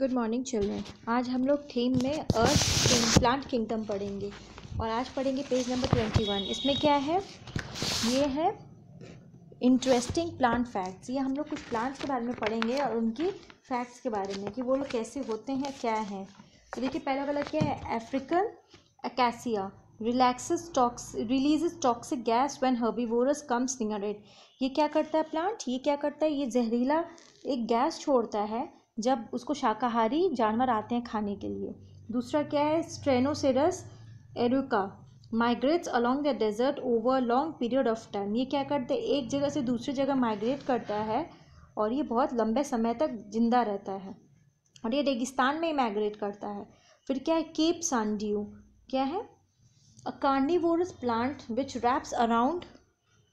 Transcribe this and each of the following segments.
good morning children आज हम लोग थीम में अर्थ प्लांट किंगडम पढ़ेंगे और आज पढ़ेंगे पेज नंबर ट्वेंटी वन इसमें क्या है ये है इंटरेस्टिंग प्लांट फैक्ट्स ये हम लोग कुछ प्लांट्स के बारे में पढ़ेंगे और उनकी फैक्ट्स के बारे में कि वो लोग कैसे होते हैं क्या हैं तो देखिए पहला वाला क्या है African acacia relaxes talks releases toxic gas when herbivores comes come it ये क्या करता है प्लांट ये क्या करता है ये जहरीला एक गैस छोड़ता है जब उसको शाकाहारी जानवर आते हैं खाने के लिए दूसरा क्या है stenocereus eruca migrates along the desert over long period of time ये क्या करते हैं एक जगह से दूसरी जगह माइग्रेट करता है और ये बहुत लंबे समय तक जिंदा रहता है और ये रेगिस्तान में ही माइग्रेट करता है फिर क्या है केप सान्डियो क्या है a carnivorous plant which wraps around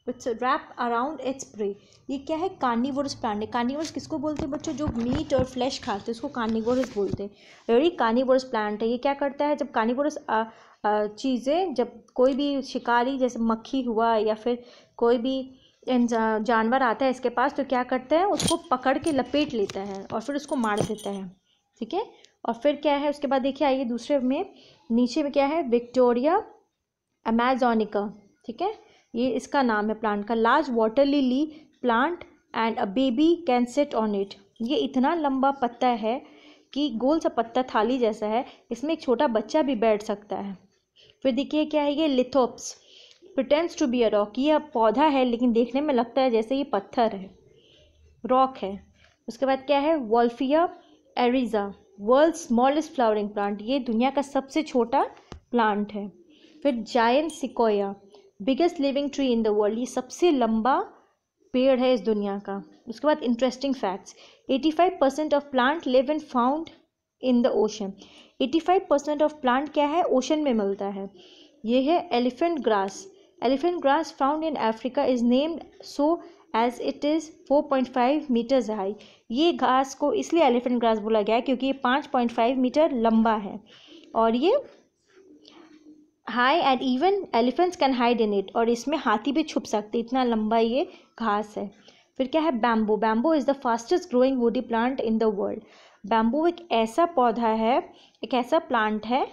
which wrap around its prey ये क्या है कार्निवोरस प्लांट है कार्निवोरस किसको बोलते हैं बच्चों जो मीट और फ्लैश खाते हैं उसको कार्निवोरस बोलते हैं वेरी कार्निवोरस प्लांट है ये क्या करता है जब कार्निवोरस चीज़ें जब कोई भी शिकारी जैसे मक्खी हुआ या फिर कोई भी जानवर आता है इसके पास तो क्या करता है उसको पकड़ के लपेट लेता है और फिर उसको मार देता है ठीक है और फिर क्या है उसके बाद देखिए आइए दूसरे में नीचे में क्या है विक्टोरिया अमेजोनिका ठीक है ये इसका नाम है प्लांट का large water lily plant and a baby can set on it ये इतना लंबा पत्ता है कि गोल सा पत्ता थाली जैसा है इसमें एक छोटा बच्चा भी बैठ सकता है फिर देखिए क्या है ये lithops pretends to be a rock ये पौधा है लेकिन देखने में लगता है जैसे ये पत्थर है रॉक है उसके बाद क्या है wolffia arrhiza world smallest flowering plant ये दुनिया का सबसे छोटा प्लांट है फिर giant sequoia biggest living tree in the world ये सबसे लंबा पेड़ है इस दुनिया का उसके बाद interesting facts eighty five percent of plant live and found in the ocean eighty five percent of plant क्या है ओशन में मिलता है ये है elephant grass elephant grass found in Africa is named so as it is four point five metres high ये घास को इसलिए एलिफेंट ग्रास बोला गया है क्योंकि ये पाँच पॉइंट फाइव मीटर लंबा है और ये high and even elephants can hide in it और इसमें हाथी भी छुप सकते इतना लंबा ये घास है फिर क्या है bamboo bamboo is the fastest growing woody plant in the world bamboo एक ऐसा पौधा है एक ऐसा प्लांट है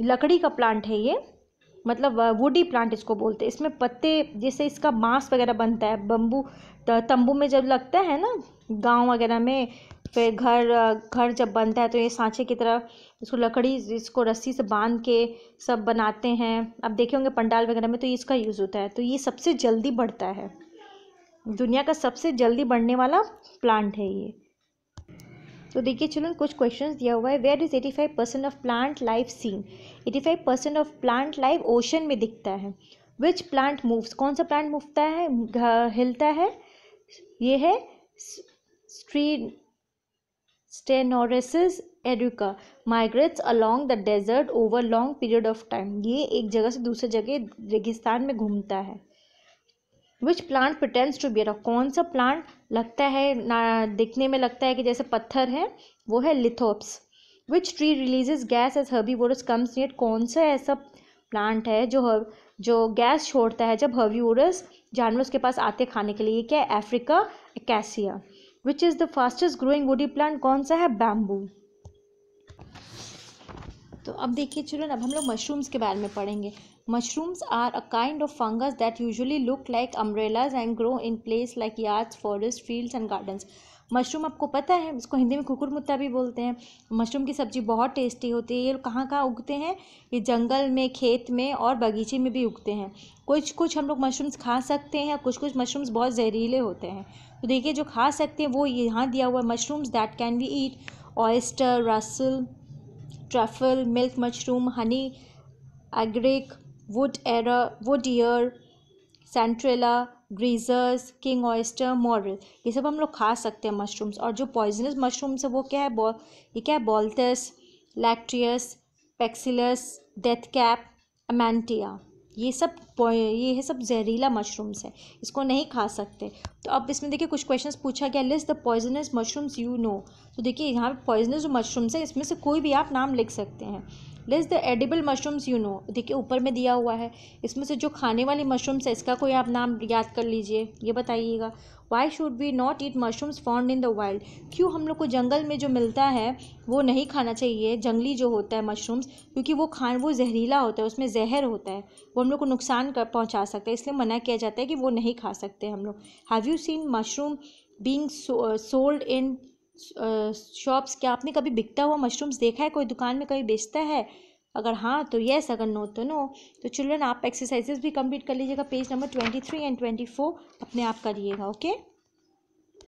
लकड़ी का प्लांट है ये मतलब वुडी प्लांट इसको बोलते हैं इसमें पत्ते जैसे इसका मांस वगैरह बनता है बम्बू तंबू में जब लगता है ना गांव वगैरह में फिर घर घर जब बनता है तो ये सांचे की तरह इसको लकड़ी इसको रस्सी से बांध के सब बनाते हैं अब देखे होंगे पंडाल वगैरह में तो ये इसका यूज़ होता है तो ये सबसे जल्दी बढ़ता है दुनिया का सबसे जल्दी बढ़ने वाला प्लांट है ये तो देखिए चलो कुछ क्वेश्चंस दिया हुआ है where is eighty five percent of plant life seen eighty five percent of plant life ocean में दिखता है विच प्लांट मूव्स कौन सा प्लांट मूवता है हिलता है ये है स्ट्री stenocereus eruca migrates along the desert over long period of time ये एक जगह से दूसरी जगह रेगिस्तान में घूमता है which plant pretends to be कौन सा प्लांट लगता है ना दिखने में लगता है कि जैसे पत्थर है वो है lithops which tree releases gas herbivores comes near कौन सा ऐसा प्लांट है जो हर, जो गैस छोड़ता है जब हर्बीवोरस जानवर उसके पास आते खाने के लिए क्या है Africa acacia which is the fastest growing woody plant कौन सा है बैम्बू तो अब देखिए चिल्ड्रन अब हम लोग मशरूम्स के बारे में पढ़ेंगे mushrooms are a kind of fungus that usually look like umbrellas and grow in place like yards forest fields and gardens mushroom आपको पता है इसको हिंदी में मुत्ता भी बोलते हैं मशरूम की सब्ज़ी बहुत टेस्टी होती है ये कहाँ कहाँ उगते हैं ये जंगल में खेत में और बगीचे में भी उगते हैं कुछ कुछ हम लोग मशरूम्स खा सकते हैं कुछ कुछ मशरूम्स बहुत जहरीले होते हैं तो देखिए जो खा सकते हैं वो यहाँ दिया हुआ है mushrooms that can be eat oyster russula truffle milk mushroom honey agaric wood ear wood ear chanterelle ग्रीजर्स किंग ऑयस्टर मॉरल ये सब हम लोग खा सकते हैं मशरूम्स और जो पॉइजनस मशरूम्स है वो क्या है बॉल ये क्या है बॉल्टस लैक्ट्रियस पेक्सिलस डेथ कैप अमेंटिया ये सब ये है सब जहरीला मशरूम्स है इसको नहीं खा सकते तो अब इसमें देखिए कुछ क्वेश्चंस पूछा गया list the poisonous mushrooms you know तो देखिए यहाँ पर पॉइजनस जो मशरूम्स है इसमें से कोई भी आप नाम लिख सकते हैं list the edible mushrooms you know देखिए ऊपर में दिया हुआ है इसमें से जो खाने वाली मशरूम्स है इसका कोई आप नाम याद कर लीजिए ये बताइएगा why should we not eat mushrooms found in the wild क्यों हम लोग को जंगल में जो मिलता है वो नहीं खाना चाहिए जंगली जो होता है मशरूम्स क्योंकि वो खान वो जहरीला होता है उसमें जहर होता है वो हम लोग को नुकसान कर पहुँचा सकता है इसलिए मना किया जाता है कि वो नहीं खा सकते हम लोग have you seen mushroom being sold in shops क्या आपने कभी बिकता हुआ मशरूम्स देखा है कोई दुकान में कभी बेचता है अगर हाँ तो येस अगर नो तो नो तो चिल्ड्रन आप एक्सरसाइजेज भी कंप्लीट कर लीजिएगा page number twenty three and twenty four अपने आप करिएगा ओके